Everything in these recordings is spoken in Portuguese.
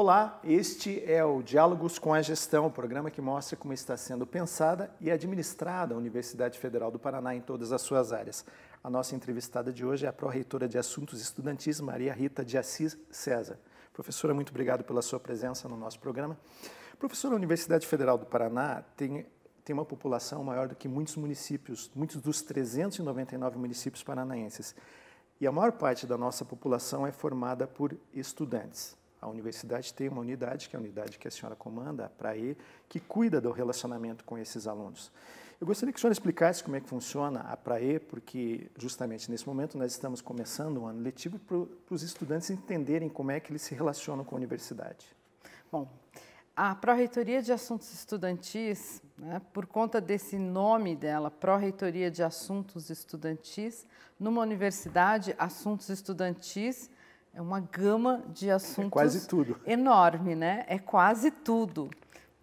Olá, este é o Diálogos com a Gestão, um programa que mostra como está sendo pensada e administrada a Universidade Federal do Paraná em todas as suas áreas. A nossa entrevistada de hoje é a pró-reitora de Assuntos Estudantis, Maria Rita de Assis César. Professora, muito obrigado pela sua presença no nosso programa. Professora, a Universidade Federal do Paraná tem, tem uma população maior do que muitos municípios, muitos dos 399 municípios paranaenses. E a maior parte da nossa população é formada por estudantes. A universidade tem uma unidade, que é a unidade que a senhora comanda, a PRAE, que cuida do relacionamento com esses alunos. Eu gostaria que a senhora explicasse como é que funciona a PRAE, porque justamente nesse momento nós estamos começando um ano letivo para os estudantes entenderem como é que eles se relacionam com a universidade. Bom, a Pró-Reitoria de Assuntos Estudantis, né, por conta desse nome dela, Pró-Reitoria de Assuntos Estudantis, numa universidade, assuntos estudantis é uma gama de é assuntos. É quase tudo. Enorme, né? É quase tudo.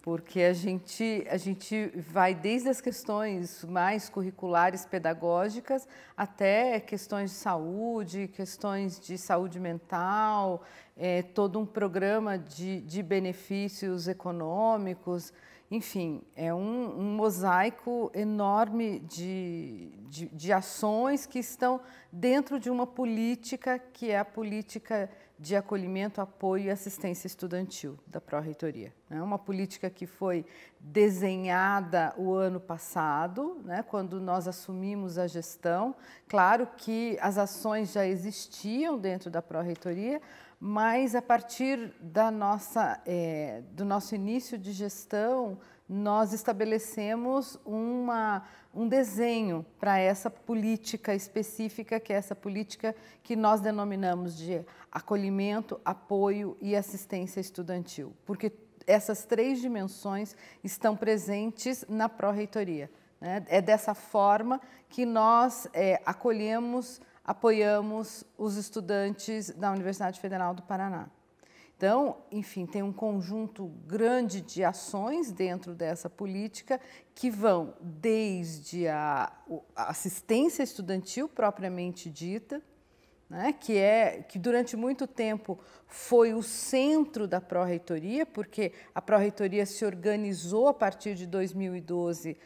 Porque a gente, a gente vai desde as questões mais curriculares pedagógicas até questões de saúde, questões de saúde mental, é, todo um programa de, de benefícios econômicos enfim, é um, um mosaico enorme de, de, de, ações que estão dentro de uma política que é a política de acolhimento, apoio e assistência estudantil da Pró-Reitoria. É uma política que foi desenhada o ano passado, né, quando nós assumimos a gestão. Claro que as ações já existiam dentro da Pró-Reitoria, mas a partir da nossa, é, do nosso início de gestão, nós estabelecemos uma, um desenho para essa política específica, que é essa política que nós denominamos de acolhimento, apoio e assistência estudantil, porque essas três dimensões estão presentes na pró-reitoria. Né? É dessa forma que nós é, acolhemos apoiamos os estudantes da Universidade Federal do Paraná. Então, enfim, tem um conjunto grande de ações dentro dessa política que vão desde a assistência estudantil propriamente dita, né, que é que durante muito tempo foi o centro da pró-reitoria, porque a pró-reitoria se organizou a partir de 2012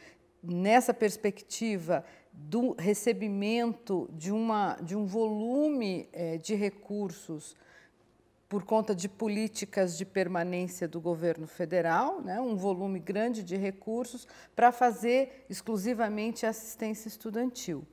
nessa perspectiva do recebimento de, uma, de um volume é, de recursos por conta de políticas de permanência do governo federal, né, um volume grande de recursos para fazer exclusivamente assistência estudantil.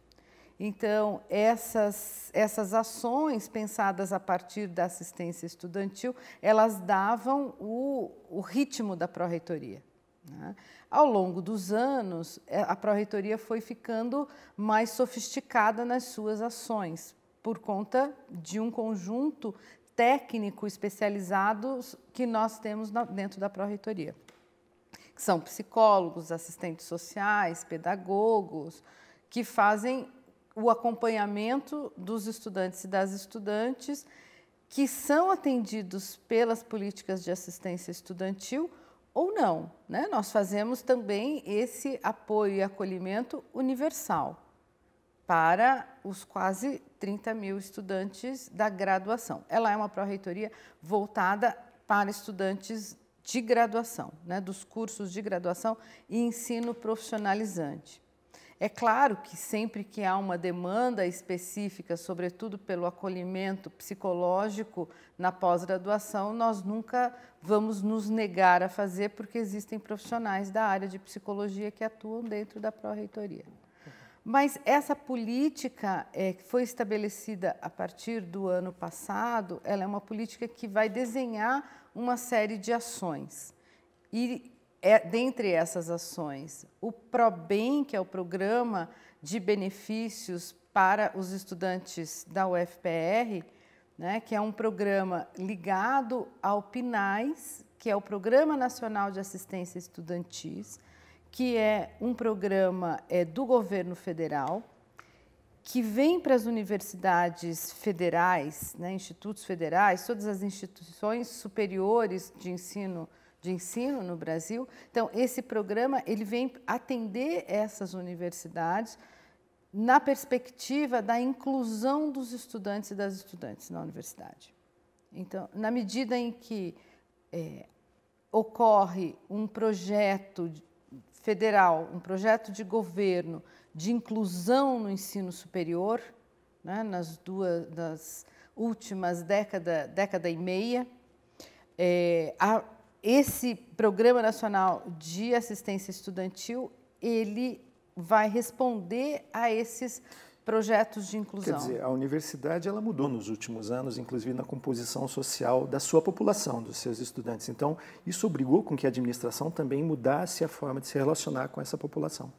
Então, essas, essas ações pensadas a partir da assistência estudantil, elas davam o, o ritmo da pró-reitoria. Né? Ao longo dos anos, é, a Pró-Reitoria foi ficando mais sofisticada nas suas ações, por conta de um conjunto técnico especializado que nós temos dentro da Pró-Reitoria, que são psicólogos, assistentes sociais, pedagogos, que fazem o acompanhamento dos estudantes e das estudantes que são atendidos pelas políticas de assistência estudantil ou não. Né? Nós fazemos também esse apoio e acolhimento universal para os quase 30 mil estudantes da graduação. Ela é uma pró-reitoria voltada para estudantes de graduação, né? dos cursos de graduação e ensino profissionalizante. É claro que sempre que há uma demanda específica, sobretudo pelo acolhimento psicológico na pós-graduação, nós nunca vamos nos negar a fazer, porque existem profissionais da área de psicologia que atuam dentro da pró-reitoria. Mas essa política é, que foi estabelecida a partir do ano passado, ela é uma política que vai desenhar uma série de ações. E é, dentre essas ações, o ProBem, que é o programa de benefícios para os estudantes da UFPR, né, que é um programa ligado ao PNAES, que é o Programa Nacional de Assistência Estudantis, que é um programa é, do governo federal, que vem para as universidades federais, né, institutos federais, todas as instituições superiores de ensino federal de ensino no Brasil. Então, esse programa ele vem atender essas universidades na perspectiva da inclusão dos estudantes e das estudantes na universidade. Então, na medida em que é, ocorre um projeto federal, um projeto de governo de inclusão no ensino superior, né, nas duas últimas décadas, década e meia, é, a, esse Programa Nacional de Assistência Estudantil, ele vai responder a esses projetos de inclusão. Quer dizer, a universidade ela mudou nos últimos anos, inclusive na composição social da sua população, dos seus estudantes. Então, isso obrigou com que a administração também mudasse a forma de se relacionar com essa população.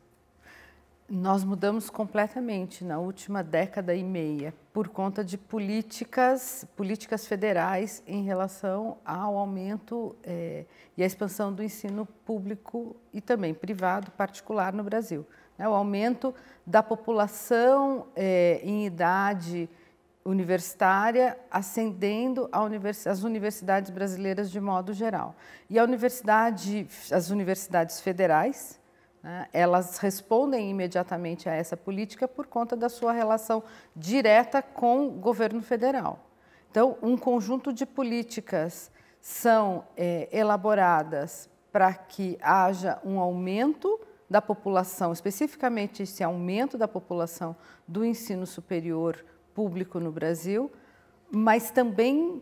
Nós mudamos completamente na última década e meia por conta de políticas, políticas federais em relação ao aumento é, e à expansão do ensino público e também privado, particular no Brasil. Né? O aumento da população é, em idade universitária ascendendo univers, as universidades brasileiras de modo geral. E a universidade, as universidades federais, né? Elas respondem imediatamente a essa política por conta da sua relação direta com o governo federal. Então, um conjunto de políticas são é, elaboradas para que haja um aumento da população, especificamente esse aumento da população do ensino superior público no Brasil, mas também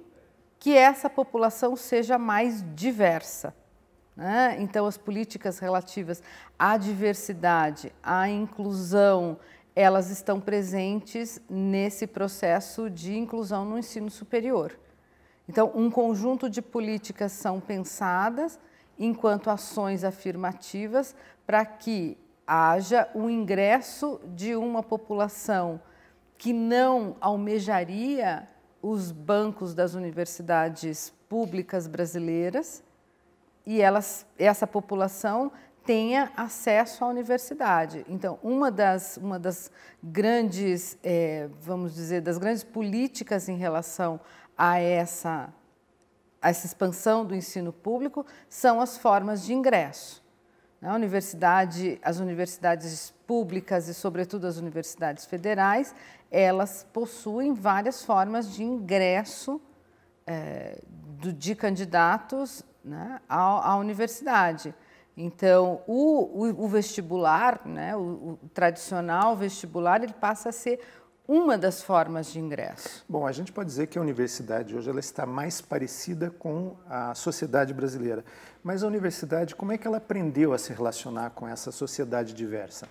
que essa população seja mais diversa. Né? Então, as políticas relativas à diversidade, à inclusão, elas estão presentes nesse processo de inclusão no ensino superior. Então, um conjunto de políticas são pensadas enquanto ações afirmativas para que haja o ingresso de uma população que não almejaria os bancos das universidades públicas brasileiras, e elas, essa população tenha acesso à universidade. Então, uma das, uma das grandes, é, vamos dizer, das grandes políticas em relação a essa, a essa expansão do ensino público são as formas de ingresso. A universidade, as universidades públicas e, sobretudo, as universidades federais, elas possuem várias formas de ingresso é, do, de candidatos né, à, à universidade. Então, o, o, o vestibular, né, o, o tradicional vestibular, ele passa a ser uma das formas de ingresso? Bom, a gente pode dizer que a universidade hoje ela está mais parecida com a sociedade brasileira. Mas a universidade, como é que ela aprendeu a se relacionar com essa sociedade diversa?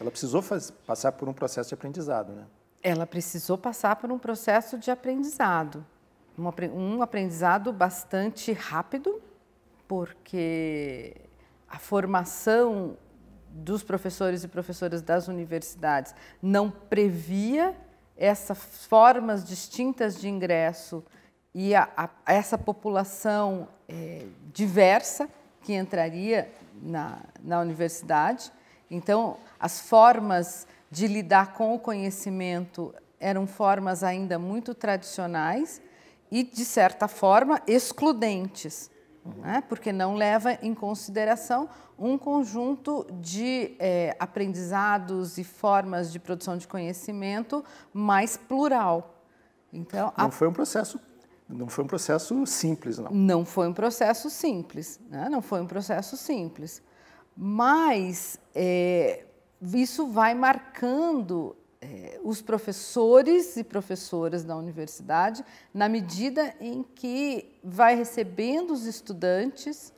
Ela precisou faz, passar por um processo de aprendizado, né? Ela precisou passar por um processo de aprendizado. Um, um aprendizado bastante rápido, porque a formação dos professores e professoras das universidades não previa essas formas distintas de ingresso e a, a, essa população é, diversa que entraria na, na universidade. Então, as formas de lidar com o conhecimento eram formas ainda muito tradicionais e, de certa forma, excludentes né? porque não leva em consideração um conjunto de é, aprendizados e formas de produção de conhecimento mais plural. Então, não a... foi um processo não foi um processo simples, não. Não foi um processo simples, né? não foi um processo simples. Mas é, isso vai marcando é, os professores e professoras da universidade, na medida em que vai recebendo os estudantes,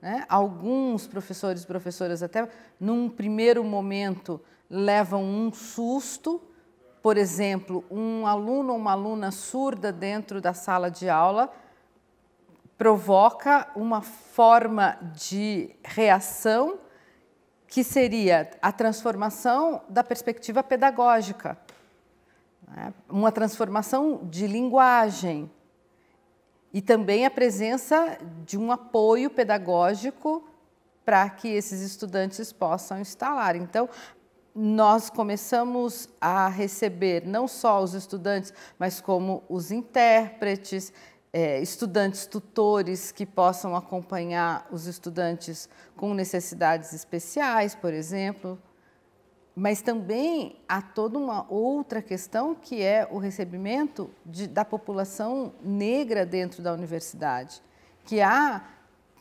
né, alguns professores e professoras até, num primeiro momento, levam um susto, por exemplo, um aluno ou uma aluna surda dentro da sala de aula provoca uma forma de reação que seria a transformação da perspectiva pedagógica, né? uma transformação de linguagem e também a presença de um apoio pedagógico para que esses estudantes possam instalar. Então, nós começamos a receber não só os estudantes, mas como os intérpretes, é, estudantes, tutores que possam acompanhar os estudantes com necessidades especiais, por exemplo. Mas também há toda uma outra questão que é o recebimento de, da população negra dentro da universidade, que há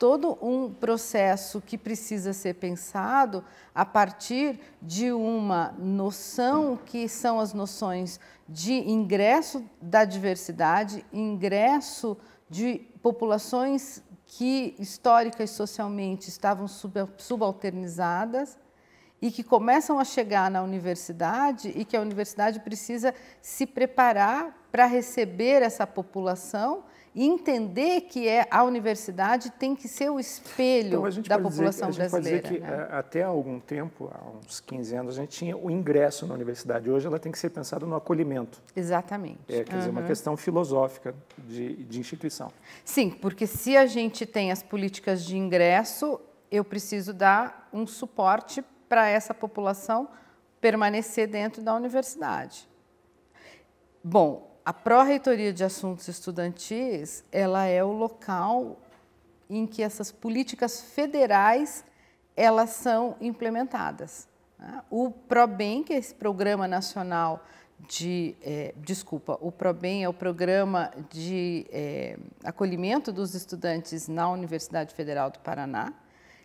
todo um processo que precisa ser pensado a partir de uma noção que são as noções de ingresso da diversidade, ingresso de populações que histórica e socialmente estavam subalternizadas e que começam a chegar na universidade e que a universidade precisa se preparar para receber essa população e entender que é a universidade tem que ser o espelho então, da população que, a gente brasileira. Pode dizer que, né? É, até há algum tempo, há uns 15 anos, a gente tinha o ingresso na universidade. Hoje ela tem que ser pensada no acolhimento. Exatamente. É, quer uhum. dizer, uma uhum. questão filosófica de, de instituição. Sim, porque se a gente tem as políticas de ingresso, eu preciso dar um suporte para essa população permanecer dentro da universidade. Bom, a Pró-Reitoria de Assuntos Estudantis, ela é o local em que essas políticas federais elas são implementadas. Né? O PROBEM, que é esse Programa Nacional de... É, desculpa, o Proben é o Programa de é, Acolhimento dos Estudantes na Universidade Federal do Paraná,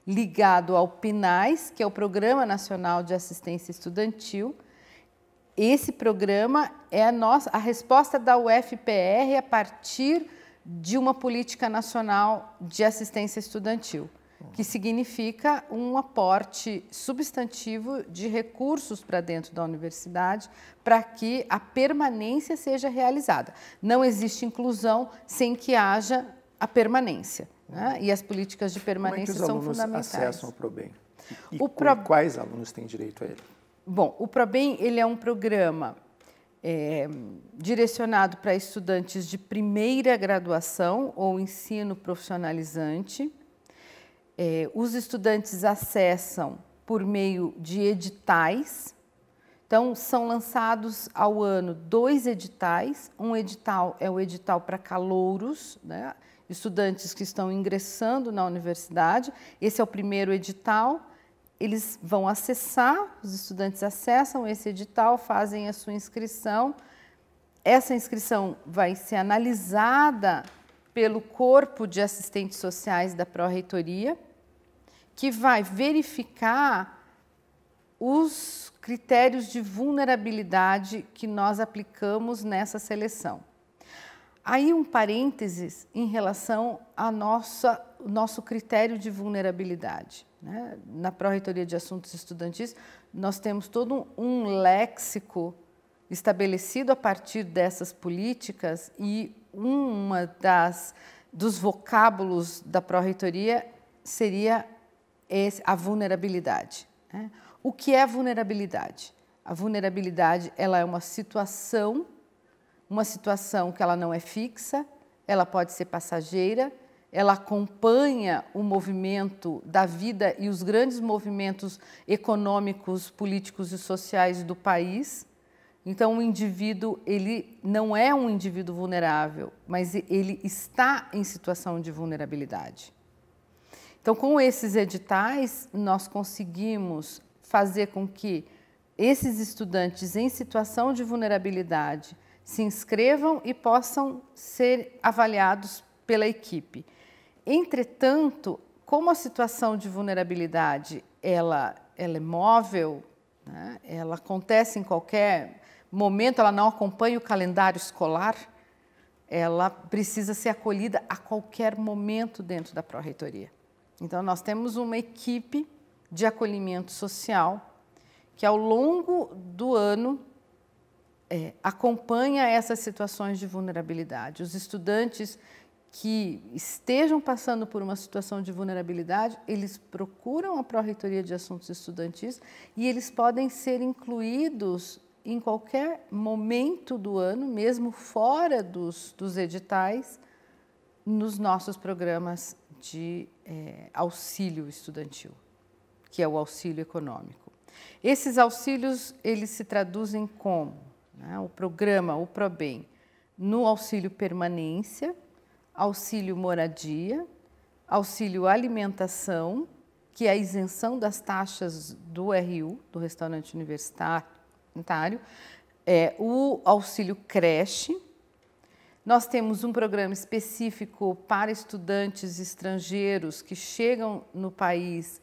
ligado ao PNAES, que é o Programa Nacional de Assistência Estudantil, esse programa é a, nossa, a resposta da UFPR a partir de uma política nacional de assistência estudantil, que significa um aporte substantivo de recursos para dentro da universidade para que a permanência seja realizada. Não existe inclusão sem que haja a permanência. Né? E as políticas de permanência Como é que os são fundamentais. o ProBem? E o pro... quais alunos têm direito a ele? Bom, o ProBem ele é um programa é, direcionado para estudantes de primeira graduação ou ensino profissionalizante. É, os estudantes acessam por meio de editais. Então, são lançados ao ano dois editais. Um edital é o edital para calouros, né? estudantes que estão ingressando na universidade. Esse é o primeiro edital eles vão acessar, os estudantes acessam esse edital, fazem a sua inscrição. Essa inscrição vai ser analisada pelo corpo de assistentes sociais da pró-reitoria, que vai verificar os critérios de vulnerabilidade que nós aplicamos nessa seleção. Aí um parênteses em relação ao nosso critério de vulnerabilidade. Né? Na Pró-Reitoria de Assuntos Estudantis, nós temos todo um léxico estabelecido a partir dessas políticas e uma das dos vocábulos da pró-reitoria seria esse, a vulnerabilidade. Né? O que é vulnerabilidade? A vulnerabilidade ela é uma situação, uma situação que ela não é fixa, ela pode ser passageira, ela acompanha o movimento da vida e os grandes movimentos econômicos, políticos e sociais do país. Então o indivíduo ele não é um indivíduo vulnerável, mas ele está em situação de vulnerabilidade. Então com esses editais nós conseguimos fazer com que esses estudantes em situação de vulnerabilidade se inscrevam e possam ser avaliados pela equipe. Entretanto, como a situação de vulnerabilidade ela, ela é móvel, né? ela acontece em qualquer momento, ela não acompanha o calendário escolar, ela precisa ser acolhida a qualquer momento dentro da pró-reitoria. Então, nós temos uma equipe de acolhimento social que, ao longo do ano, é, acompanha essas situações de vulnerabilidade. Os estudantes que estejam passando por uma situação de vulnerabilidade, eles procuram a Pró-Reitoria de Assuntos Estudantis e eles podem ser incluídos em qualquer momento do ano, mesmo fora dos, dos editais, nos nossos programas de é, auxílio estudantil, que é o auxílio econômico. Esses auxílios, eles se traduzem como né, o programa, o PROBEM, no auxílio permanência, auxílio moradia, auxílio alimentação, que é a isenção das taxas do RU, do restaurante universitário, é, o auxílio creche. Nós temos um programa específico para estudantes estrangeiros que chegam no país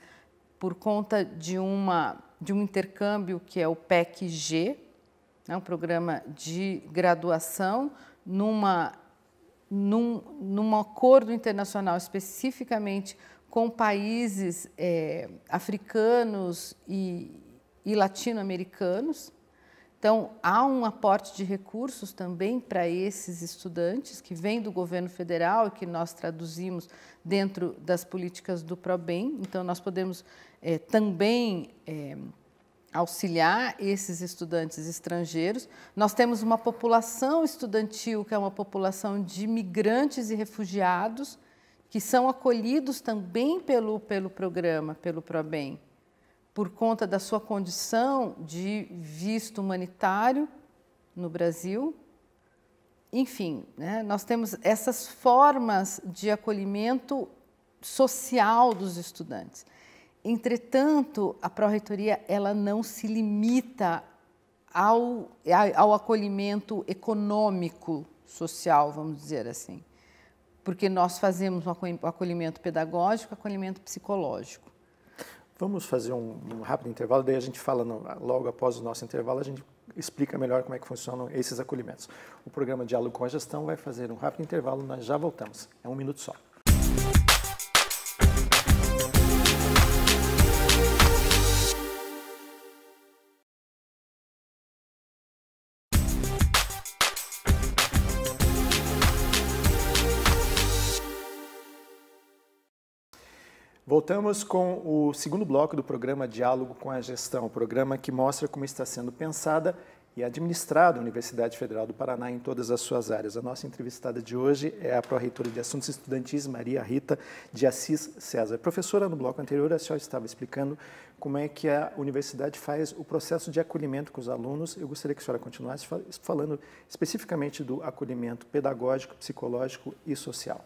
por conta de, uma, de um intercâmbio que é o PEC-G, é né, um programa de graduação numa num, num acordo internacional especificamente com países é, africanos e, e latino-americanos. Então, há um aporte de recursos também para esses estudantes que vem do governo federal e que nós traduzimos dentro das políticas do PROBEM. Então, nós podemos é, também. É, auxiliar esses estudantes estrangeiros. Nós temos uma população estudantil, que é uma população de migrantes e refugiados, que são acolhidos também pelo, pelo programa, pelo PROBEM, por conta da sua condição de visto humanitário no Brasil. Enfim, né, nós temos essas formas de acolhimento social dos estudantes. Entretanto, a pró-reitoria ela não se limita ao, ao acolhimento econômico social, vamos dizer assim, porque nós fazemos um acolhimento pedagógico, acolhimento psicológico. Vamos fazer um, um rápido intervalo, daí a gente fala no, logo após o nosso intervalo, a gente explica melhor como é que funcionam esses acolhimentos. O programa Diálogo com a Gestão vai fazer um rápido intervalo, nós já voltamos. É um minuto só. Voltamos com o segundo bloco do programa Diálogo com a Gestão, programa que mostra como está sendo pensada e administrada a Universidade Federal do Paraná em todas as suas áreas. A nossa entrevistada de hoje é a pró-reitora de Assuntos Estudantis, Maria Rita de Assis César. Professora, no bloco anterior a senhora estava explicando como é que a universidade faz o processo de acolhimento com os alunos. Eu gostaria que a senhora continuasse falando especificamente do acolhimento pedagógico, psicológico e social.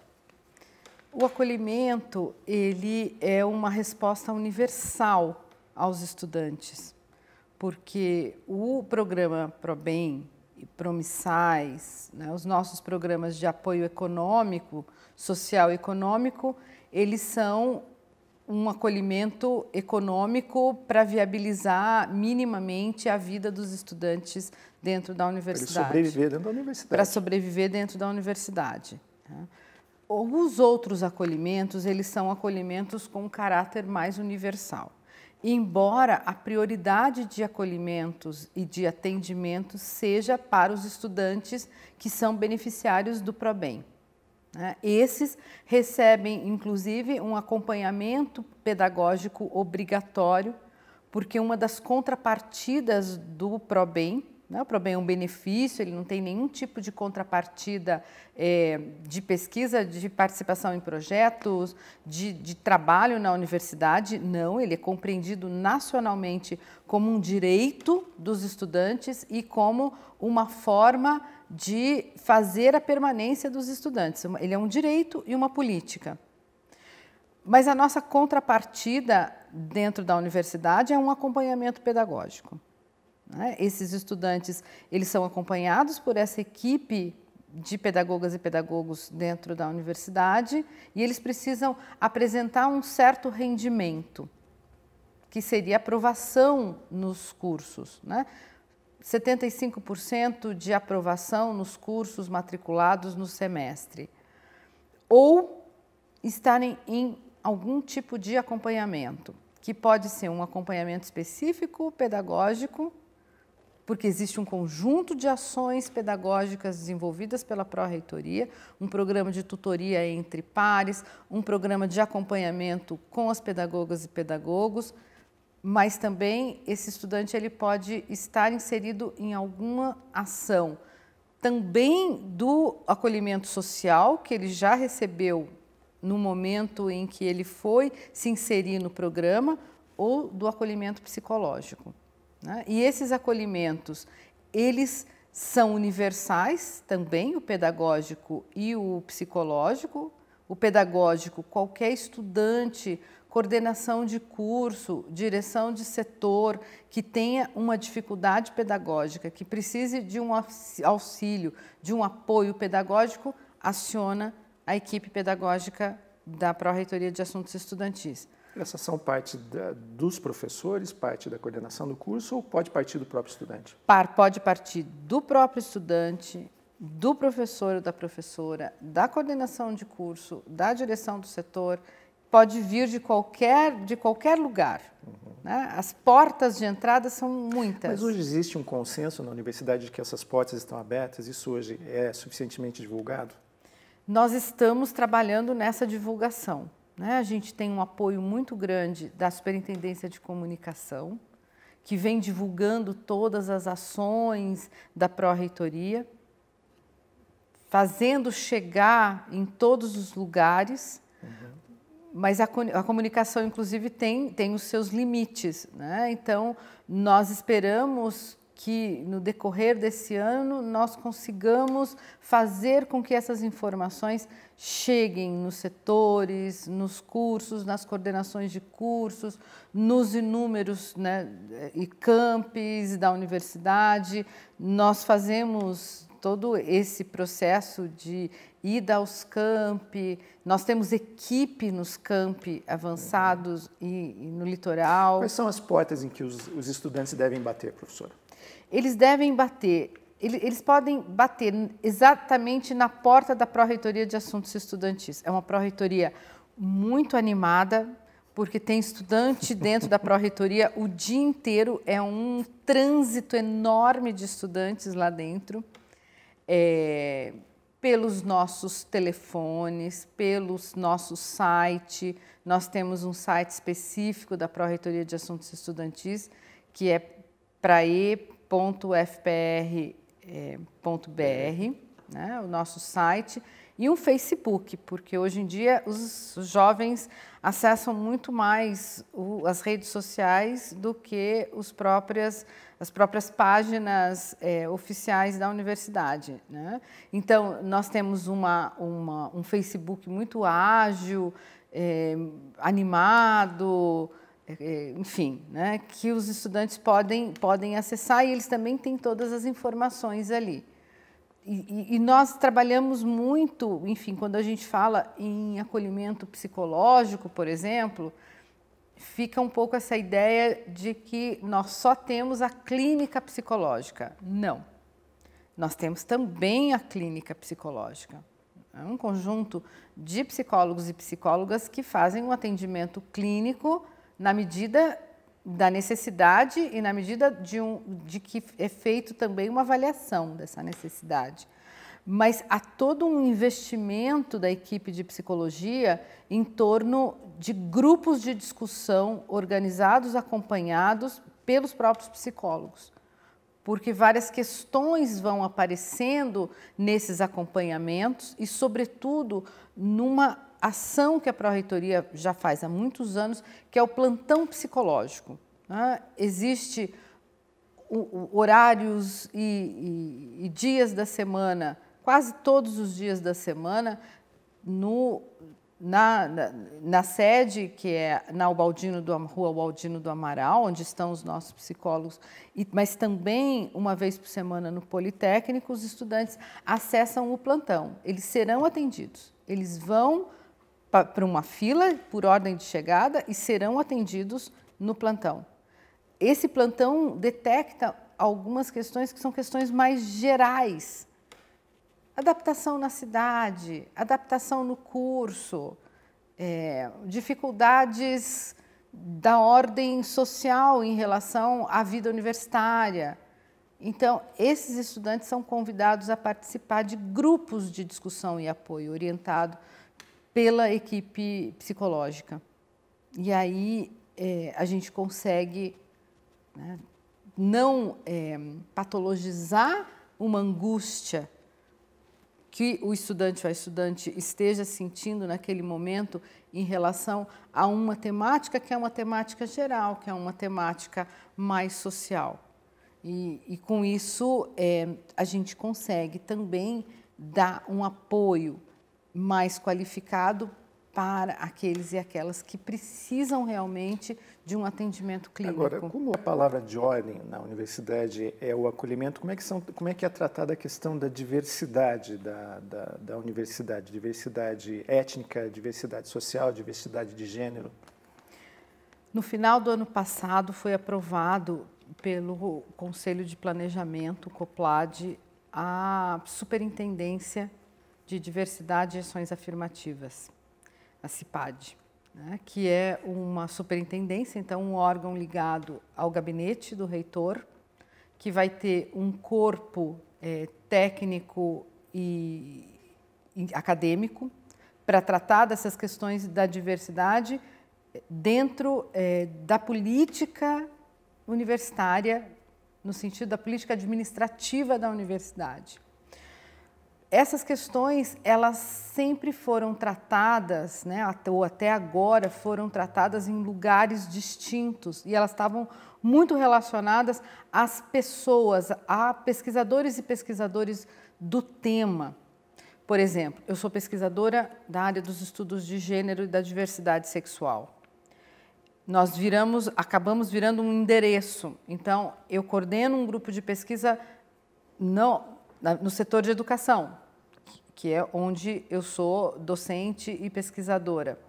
O acolhimento, ele é uma resposta universal aos estudantes, porque o programa ProBem e Promissais, né, os nossos programas de apoio econômico, social e econômico, eles são um acolhimento econômico para viabilizar minimamente a vida dos estudantes dentro da universidade. Para sobreviver dentro da universidade. Para sobreviver dentro da universidade. Né? Os outros acolhimentos, eles são acolhimentos com caráter mais universal. Embora a prioridade de acolhimentos e de atendimento seja para os estudantes que são beneficiários do PROBEM. Né? Esses recebem, inclusive, um acompanhamento pedagógico obrigatório, porque uma das contrapartidas do PROBEM né, o problema é um benefício, ele não tem nenhum tipo de contrapartida é, de pesquisa, de participação em projetos, de, de trabalho na universidade. Não, ele é compreendido nacionalmente como um direito dos estudantes e como uma forma de fazer a permanência dos estudantes. Ele é um direito e uma política. Mas a nossa contrapartida dentro da universidade é um acompanhamento pedagógico. Né? Esses estudantes eles são acompanhados por essa equipe de pedagogas e pedagogos dentro da universidade e eles precisam apresentar um certo rendimento, que seria aprovação nos cursos. Né? 75% de aprovação nos cursos matriculados no semestre, ou estarem em algum tipo de acompanhamento, que pode ser um acompanhamento específico pedagógico porque existe um conjunto de ações pedagógicas desenvolvidas pela pró-reitoria, um programa de tutoria entre pares, um programa de acompanhamento com as pedagogas e pedagogos, mas também esse estudante ele pode estar inserido em alguma ação também do acolhimento social que ele já recebeu no momento em que ele foi se inserir no programa ou do acolhimento psicológico. Né? E esses acolhimentos, eles são universais também, o pedagógico e o psicológico. O pedagógico, qualquer estudante, coordenação de curso, direção de setor que tenha uma dificuldade pedagógica, que precise de um auxílio, de um apoio pedagógico, aciona a equipe pedagógica da Pró-Reitoria de Assuntos Estudantis. Essas são parte da, dos professores, parte da coordenação do curso ou pode partir do próprio estudante? Par, pode partir do próprio estudante, do professor ou da professora, da coordenação de curso, da direção do setor, pode vir de qualquer, de qualquer lugar. Uhum. Né? As portas de entrada são muitas. Mas hoje existe um consenso na universidade de que essas portas estão abertas? Isso hoje é suficientemente divulgado? Nós estamos trabalhando nessa divulgação. Né? A gente tem um apoio muito grande da Superintendência de Comunicação, que vem divulgando todas as ações da Pró-Reitoria, fazendo chegar em todos os lugares, uhum. mas a, a, comunicação, inclusive, tem, tem os seus limites. Né? Então, nós esperamos que no decorrer desse ano nós consigamos fazer com que essas informações cheguem nos setores, nos cursos, nas coordenações de cursos, nos inúmeros né, e campos da universidade. Nós fazemos todo esse processo de ida aos campi, nós temos equipe nos campi avançados uhum. e, e no litoral. Quais são as portas em que os, os estudantes devem bater, professora? eles devem bater, eles podem bater exatamente na porta da Pró-Reitoria de Assuntos Estudantis. É uma Pró-Reitoria muito animada, porque tem estudante dentro da Pró-Reitoria o dia inteiro, é um trânsito enorme de estudantes lá dentro, é, pelos nossos telefones, pelos nosso site. Nós temos um site específico da Pró-Reitoria de Assuntos Estudantis, que é prae www.fpr.br, eh, né, o nosso site, e um Facebook, porque hoje em dia os jovens acessam muito mais o, as redes sociais do que os próprias, as próprias páginas é, oficiais da universidade. Né? Então, nós temos uma, uma, um Facebook muito ágil, é, animado, é, é, enfim, né, que os estudantes podem, podem acessar e eles também têm todas as informações ali. E, e, nós trabalhamos muito, enfim, quando a gente fala em acolhimento psicológico, por exemplo, fica um pouco essa ideia de que nós só temos a clínica psicológica. Não. Nós temos também a clínica psicológica. É um conjunto de psicólogos e psicólogas que fazem um atendimento clínico na medida da necessidade e na medida de, um, de que é feito também uma avaliação dessa necessidade. Mas há todo um investimento da equipe de psicologia em torno de grupos de discussão organizados, acompanhados pelos próprios psicólogos. Porque várias questões vão aparecendo nesses acompanhamentos e, sobretudo, numa ação que a Pró-Reitoria já faz há muitos anos, que é o plantão psicológico. Né? Existe o, o, horários e, e, e dias da semana, quase todos os dias da semana, no na, na, na, sede, que é na Ubaldino do, Rua Ubaldino do Amaral, onde estão os nossos psicólogos, e, mas também, uma vez por semana no Politécnico, os estudantes acessam o plantão. Eles serão atendidos, eles vão para uma fila por ordem de chegada e serão atendidos no plantão. Esse plantão detecta algumas questões que são questões mais gerais. Adaptação na cidade, adaptação no curso, é, dificuldades da ordem social em relação à vida universitária. Então, esses estudantes são convidados a participar de grupos de discussão e apoio orientado pela equipe psicológica. E aí é, a gente consegue né, não é, patologizar uma angústia que o estudante ou a estudante esteja sentindo naquele momento em relação a uma temática que é uma temática geral, que é uma temática mais social. E, e com isso é, a gente consegue também dar um apoio mais qualificado para aqueles e aquelas que precisam realmente de um atendimento clínico. Agora, como a palavra de ordem na universidade é o acolhimento, como é que, são, como é, que é tratada a questão da diversidade da, da, da universidade? Diversidade étnica, diversidade social, diversidade de gênero? No final do ano passado, foi aprovado pelo Conselho de Planejamento, COPLAD, a superintendência de Diversidade e Ações Afirmativas, a CIPAD, né, que é uma superintendência, então um órgão ligado ao gabinete do reitor, que vai ter um corpo é, técnico e, e acadêmico para tratar dessas questões da diversidade dentro é, da política universitária, no sentido da política administrativa da universidade essas questões elas sempre foram tratadas, né, ou até agora foram tratadas em lugares distintos e elas estavam muito relacionadas às pessoas, a pesquisadores e pesquisadores do tema. Por exemplo, eu sou pesquisadora da área dos estudos de gênero e da diversidade sexual. Nós viramos, acabamos virando um endereço. Então, eu coordeno um grupo de pesquisa não no setor de educação, que é onde eu sou docente e pesquisadora.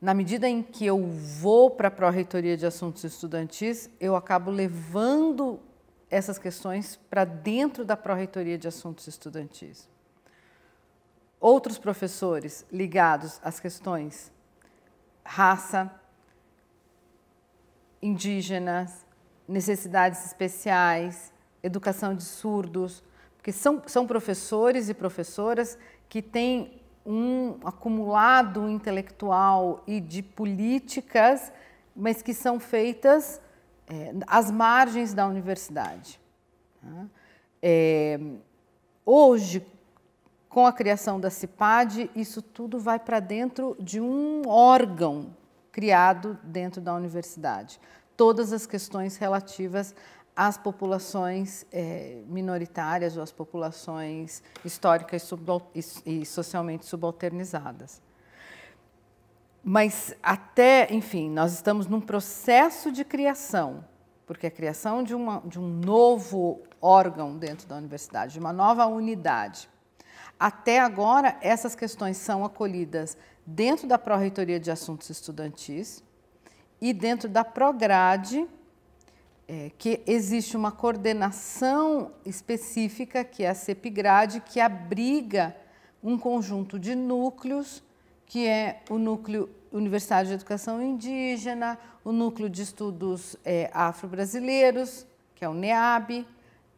Na medida em que eu vou para a Pró-Reitoria de Assuntos Estudantis, eu acabo levando essas questões para dentro da Pró-Reitoria de Assuntos Estudantis. Outros professores ligados às questões raça, indígenas, necessidades especiais, educação de surdos, porque são, são professores e professoras que têm um acumulado intelectual e de políticas, mas que são feitas é, às margens da universidade. Tá? É, hoje, com a criação da CIPAD, isso tudo vai para dentro de um órgão criado dentro da universidade. Todas as questões relativas as populações é, minoritárias ou as populações históricas e, e socialmente subalternizadas. Mas até, enfim, nós estamos num processo de criação, porque a criação de, uma, de um novo órgão dentro da universidade, de uma nova unidade. Até agora, essas questões são acolhidas dentro da Pró-Reitoria de Assuntos Estudantis e dentro da Prograde, é, que existe uma coordenação específica, que é a CEPIGRADE, que abriga um conjunto de núcleos, que é o núcleo Universidade de Educação Indígena, o núcleo de estudos é, afro-brasileiros, que é o NEAB,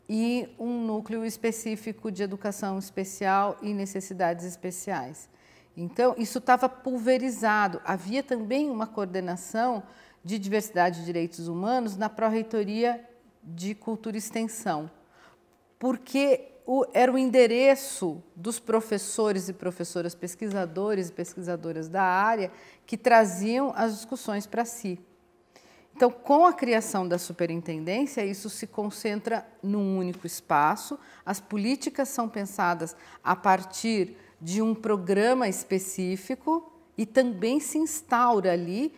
e um núcleo específico de educação especial e necessidades especiais. Então, isso estava pulverizado. Havia também uma coordenação de Diversidade e Direitos Humanos na Pró-Reitoria de Cultura e Extensão, porque o, era o endereço dos professores e professoras, pesquisadores e pesquisadoras da área que traziam as discussões para si. Então, com a criação da superintendência, isso se concentra num único espaço. As políticas são pensadas a partir de um programa específico e também se instaura ali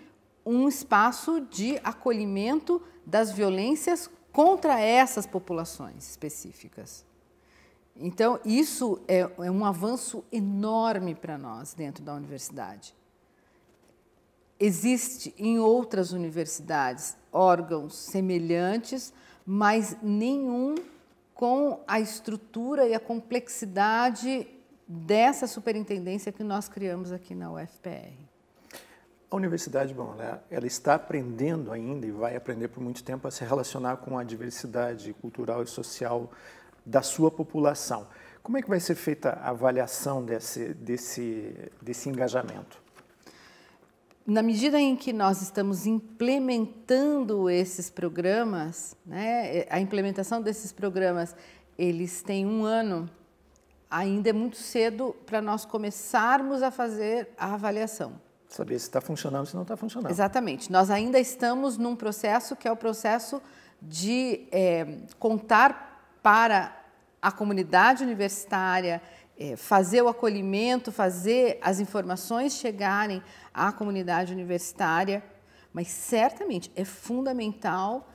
um espaço de acolhimento das violências contra essas populações específicas. Então, isso é, é um avanço enorme para nós dentro da universidade. Existe em outras universidades órgãos semelhantes, mas nenhum com a estrutura e a complexidade dessa superintendência que nós criamos aqui na UFPR. A Universidade, bom, ela, ela, está aprendendo ainda e vai aprender por muito tempo a se relacionar com a diversidade cultural e social da sua população. Como é que vai ser feita a avaliação desse, desse, desse engajamento? Na medida em que nós estamos implementando esses programas, né, a implementação desses programas, eles têm um ano, ainda é muito cedo para nós começarmos a fazer a avaliação. Saber se está funcionando, se não está funcionando. Exatamente. Nós ainda estamos num processo que é o processo de é, contar para a comunidade universitária, é, fazer o acolhimento, fazer as informações chegarem à comunidade universitária, mas certamente é fundamental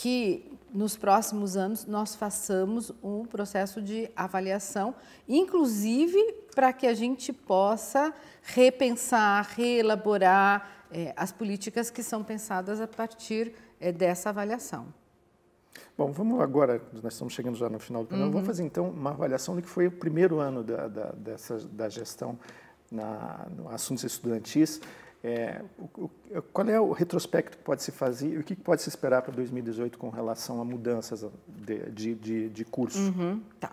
que nos próximos anos nós façamos um processo de avaliação, inclusive para que a gente possa repensar, reelaborar é, as políticas que são pensadas a partir é, dessa avaliação. Bom, vamos agora, nós estamos chegando já no final do programa, uhum. vamos fazer então uma avaliação do que foi o primeiro ano da, da, dessa, da gestão na, no Assuntos Estudantis. É, o, o, qual é o retrospecto que pode se fazer e o que pode se esperar para 2018 com relação a mudanças de, de, de, de curso? Uhum, tá.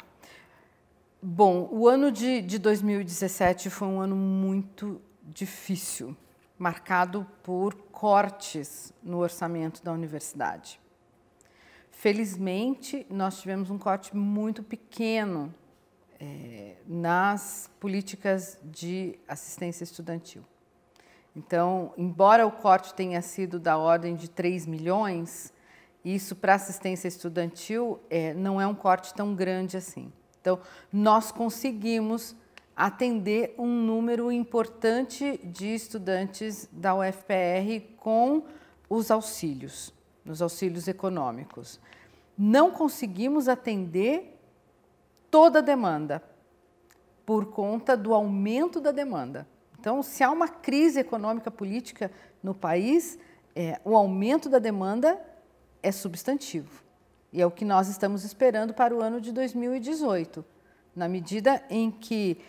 Bom, o ano de, de 2017 foi um ano muito difícil, marcado por cortes no orçamento da universidade. Felizmente, nós tivemos um corte muito pequeno é, nas políticas de assistência estudantil. Então, embora o corte tenha sido da ordem de 3 milhões, isso para assistência estudantil é, não é um corte tão grande assim. Então, nós conseguimos atender um número importante de estudantes da UFPR com os auxílios, nos auxílios econômicos. Não conseguimos atender toda a demanda, por conta do aumento da demanda. Então, se há uma crise econômica política no país, é, o aumento da demanda é substantivo. E é o que nós estamos esperando para o ano de 2018, na medida em que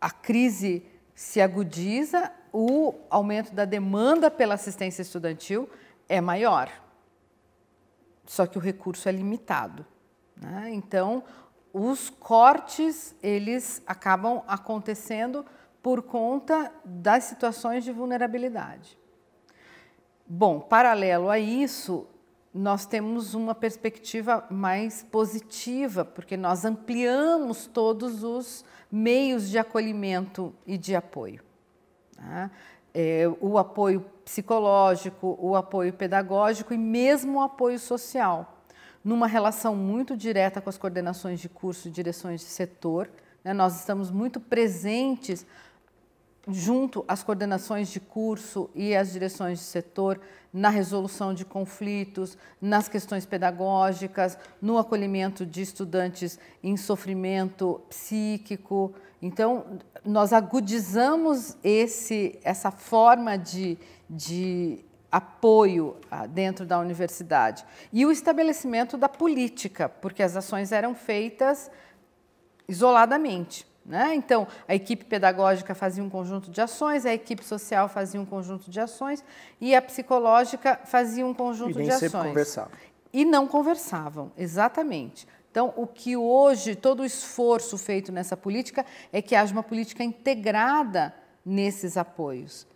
a crise se agudiza, o aumento da demanda pela assistência estudantil é maior. Só que o recurso é limitado. Né? Então, os cortes eles acabam acontecendo por conta das situações de vulnerabilidade. Bom, paralelo a isso, nós temos uma perspectiva mais positiva, porque nós ampliamos todos os meios de acolhimento e de apoio. Tá? É, o apoio psicológico, o apoio pedagógico e mesmo o apoio social, numa relação muito direta com as coordenações de curso e direções de setor. Né? Nós estamos muito presentes junto às coordenações de curso e às direções de setor, na resolução de conflitos, nas questões pedagógicas, no acolhimento de estudantes em sofrimento psíquico. Então, nós agudizamos esse, essa forma de, de apoio ah, dentro da universidade. E o estabelecimento da política, porque as ações eram feitas isoladamente. Né? Então, a equipe pedagógica fazia um conjunto de ações, a equipe social fazia um conjunto de ações e a psicológica fazia um conjunto de ações. E conversavam. E não conversavam, exatamente. Então, o que hoje, todo o esforço feito nessa política é que haja uma política integrada nesses apoios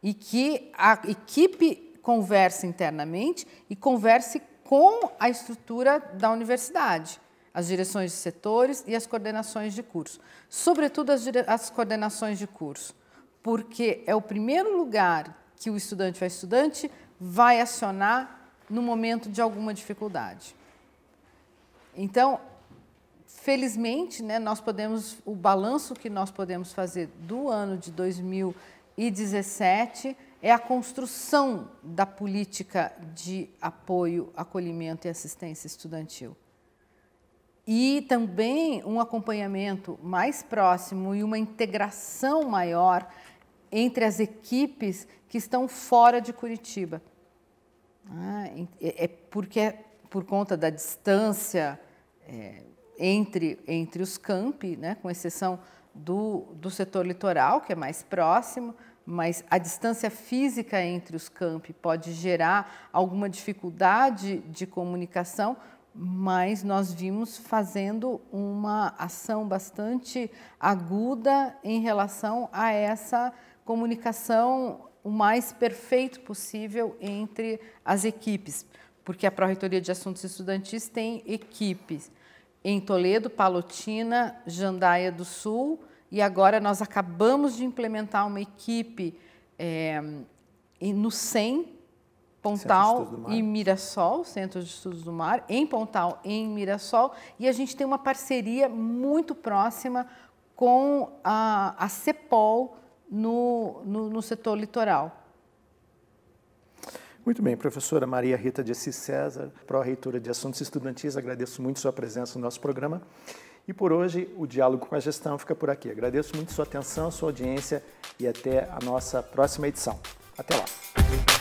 e que a equipe converse internamente e converse com a estrutura da universidade as direções de setores e as coordenações de curso, sobretudo as, as coordenações de curso, porque é o primeiro lugar que o estudante ou a estudante vai acionar no momento de alguma dificuldade. Então, felizmente, né, nós podemos o balanço que nós podemos fazer do ano de 2017 é a construção da política de apoio, acolhimento e assistência estudantil e também um acompanhamento mais próximo e uma integração maior entre as equipes que estão fora de Curitiba. Ah, é porque é por conta da distância é, entre, entre os campi, né, com exceção do, do setor litoral, que é mais próximo, mas a distância física entre os campi pode gerar alguma dificuldade de comunicação, mas nós vimos fazendo uma ação bastante aguda em relação a essa comunicação o mais perfeito possível entre as equipes, porque a Pró-Reitoria de Assuntos Estudantis tem equipes em Toledo, Palotina, Jandaia do Sul, e agora nós acabamos de implementar uma equipe é, no Cem Pontal e Mirassol, Centro de Estudos do Mar, em Pontal e em Mirassol, e a gente tem uma parceria muito próxima com a, a CEPOL no, no, no setor litoral. Muito bem, professora Maria Rita de Assis César, pró-reitora de Assuntos Estudantis, agradeço muito sua presença no nosso programa. E por hoje, o Diálogo com a Gestão fica por aqui. Agradeço muito sua atenção, sua audiência e até a nossa próxima edição. Até lá!